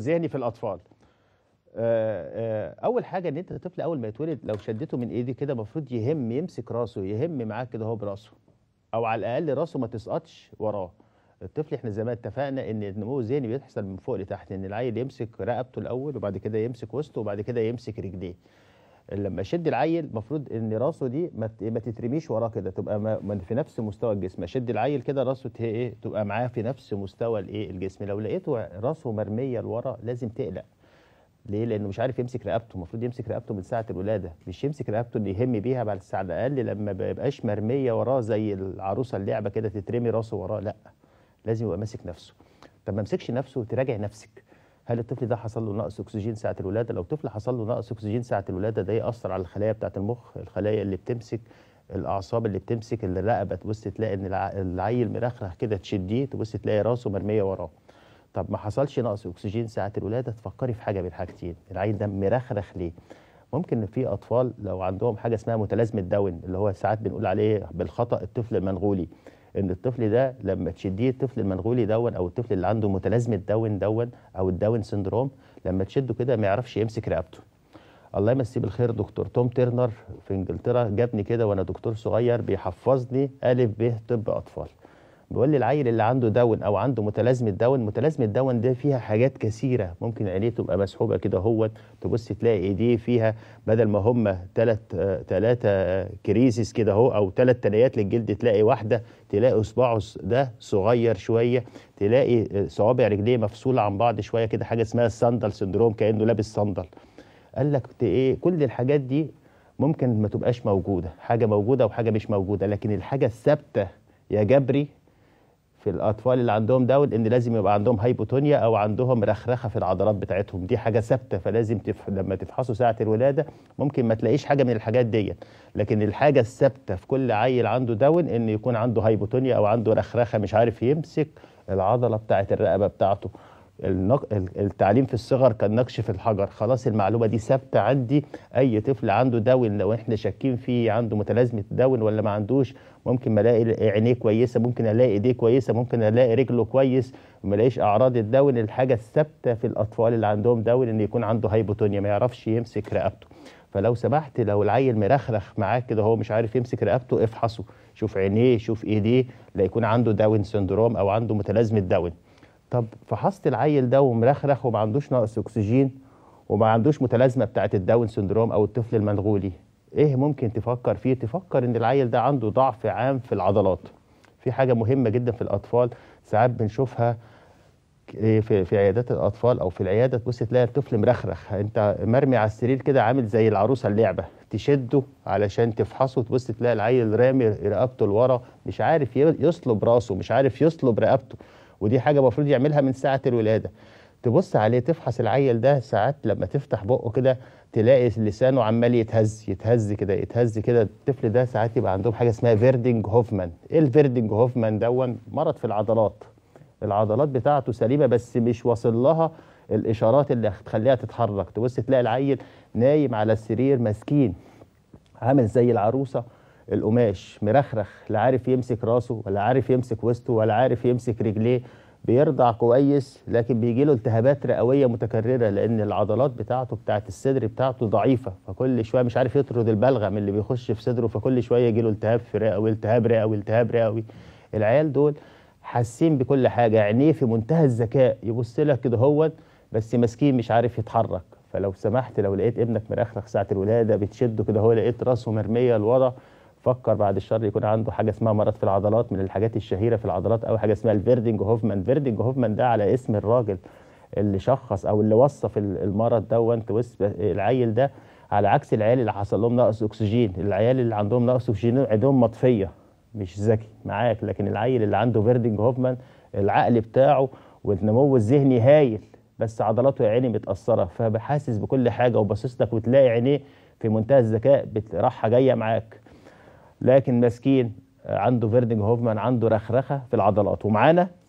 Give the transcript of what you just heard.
ذهني في الاطفال آه، آه، اول حاجه ان انت الطفل اول ما يتولد لو شدته من ايدي كده المفروض يهم يمسك راسه يهم معاك كده هو براسه او على الاقل راسه ما تسقطش وراه الطفل احنا زمان اتفقنا ان النمو الذهني بيحصل من فوق لتحت ان العيل يمسك رقبته الاول وبعد كده يمسك وسطه وبعد كده يمسك رجليه لما اشد العيل المفروض ان راسه دي ما تترميش وراه كده تبقى في نفس مستوى الجسم اشد العيل كده راسه ايه تبقى معاه في نفس مستوى الايه الجسم لو لقيته راسه مرميه لورا لازم تقلق ليه؟ لانه مش عارف يمسك رقبته، المفروض يمسك رقبته من ساعه الولاده، مش يمسك رقبته اللي يهم بيها بعد الساعه الاقل لما بيبقاش مرميه وراه زي العروسه اللعبه كده تترمي راسه وراه، لا لازم يبقى ماسك نفسه. طب ما امسكش نفسه تراجع نفسك. هل الطفل ده حصل له نقص اكسجين ساعه الولاده لو طفل حصل له نقص اكسجين ساعه الولاده ده ياثر على الخلايا بتاعه المخ الخلايا اللي بتمسك الاعصاب اللي بتمسك الرقبه تبص تلاقي ان العيل مرخرخ كده تشديه تبص تلاقي راسه مرميه وراه طب ما حصلش نقص اكسجين ساعه الولاده تفكري في حاجه من حاجتين العيل ده مرخرخ ليه ممكن في اطفال لو عندهم حاجه اسمها متلازمه داون اللي هو ساعات بنقول عليه بالخطا الطفل المنغولي ان الطفل ده لما تشديه الطفل المنغولي دون او الطفل اللي عنده متلازمه داون دون او الداون سندروم لما تشده كده ما يعرفش يمسك رقبته الله يمسيه بالخير دكتور توم تيرنر في انجلترا جابني كده وانا دكتور صغير بيحفظني ا ب طب اطفال بيقول لي العيل اللي عنده داون او عنده متلازمه داون متلازمه داون ده فيها حاجات كثيره ممكن عينيه تبقى مسحوبه كده اهوت تبص تلاقي ايديه فيها بدل ما هم ثلاث ثلاثه كريزيس كده اهو او ثلاث تلايات للجلد تلاقي واحده تلاقي اصبعه ده صغير شويه تلاقي صوابع رجليه مفصوله عن بعض شويه كده حاجه اسمها الصندل سندروم كانه لابس صندل قال لك ايه كل الحاجات دي ممكن ما تبقاش موجوده حاجه موجوده وحاجه مش موجوده لكن الحاجه الثابته يا جبري في الاطفال اللي عندهم داون ان لازم يبقى عندهم هايبوتونيا او عندهم رخرخه في العضلات بتاعتهم دي حاجه ثابته فلازم تف... لما تفحصوا ساعه الولاده ممكن ما تلاقيش حاجه من الحاجات ديت لكن الحاجه الثابته في كل عيل عنده داون ان يكون عنده هايبوتونيا او عنده رخرخه مش عارف يمسك العضله بتاعه الرقبه بتاعته التعليم في الصغر كان نقش في الحجر خلاص المعلومه دي ثابته عندي اي طفل عنده داون لو احنا شاكين فيه عنده متلازمه داون ولا ما عندوش ممكن الاقي عينيه كويسه ممكن الاقي ايديه كويسه ممكن الاقي رجله كويس ما الاقيش اعراض الداون الحاجه الثابته في الاطفال اللي عندهم داون ان يكون عنده هايبوتونيا ما يعرفش يمسك رقبته فلو سمحت لو العيل مرخرخ معاك كده هو مش عارف يمسك رقبته افحصه شوف عينيه شوف ايديه لا يكون عنده داون سندروم او عنده متلازمه داون طب فحصت العيل ده ومرخرخ وما عندوش نقص اكسجين وما عندوش متلازمه بتاعه الداون سندروم او الطفل المنغولي ايه ممكن تفكر فيه تفكر ان العيل ده عنده ضعف عام في العضلات في حاجه مهمه جدا في الاطفال ساعات بنشوفها إيه، في في عيادات الاطفال او في العياده تبص تلاقي الطفل مرخرخ انت مرمي على السرير كده عامل زي العروسه اللعبه تشده علشان تفحصه تبص تلاقي العيل رامي رقبته لورا مش عارف يصلب راسه مش عارف يصلب رقبته ودي حاجه المفروض يعملها من ساعه الولاده تبص عليه تفحص العيل ده ساعات لما تفتح بقه كده تلاقي لسانه عمال يتهز يتهز كده يتهز كده الطفل ده ساعات يبقى عندهم حاجه اسمها فيردنج هوفمان ايه الفيردنج هوفمان دون مرض في العضلات العضلات بتاعته سليمه بس مش واصل لها الاشارات اللي هتخليها تتحرك تبص تلاقي العيل نايم على السرير مسكين عامل زي العروسه القماش مرخرخ لا عارف يمسك راسه ولا عارف يمسك وسطه ولا عارف يمسك رجليه بيرضع كويس لكن بيجي له التهابات رئويه متكرره لان العضلات بتاعته بتاعه الصدر بتاعته ضعيفه فكل شويه مش عارف يطرد البلغم اللي بيخش في صدره فكل شويه يجي له التهاب في رئوي التهاب رئوي التهاب رئوي العيال دول حاسين بكل حاجه عينيه يعني في منتهى الذكاء يبص لك كده هوت بس ماسكين مش عارف يتحرك فلو سمحت لو لقيت ابنك مرخرخ ساعه الولاده بتشده كده هو لقيت راسه مرميه الوضع فكر بعد الشر يكون عنده حاجه اسمها مرض في العضلات من الحاجات الشهيره في العضلات او حاجه اسمها الفيردينج هوفمان فيردينج هوفمان ده على اسم الراجل اللي شخص او اللي وصف المرض ده وانت العيل ده على عكس العيال اللي حصل لهم نقص اكسجين العيال اللي عندهم نقص اكسجين عندهم مطفيه مش ذكي معاك لكن العيل اللي عنده فيردينج هوفمان العقل بتاعه والنمو الذهني هايل بس عضلاته يا عيني متاثره فبحاسس بكل حاجه وباصص لك وتلاقي عينيه في منتهى الذكاء راحه جايه معاك لكن مسكين عنده فيردنج هوفمان عنده رخرخه في العضلات ومعانا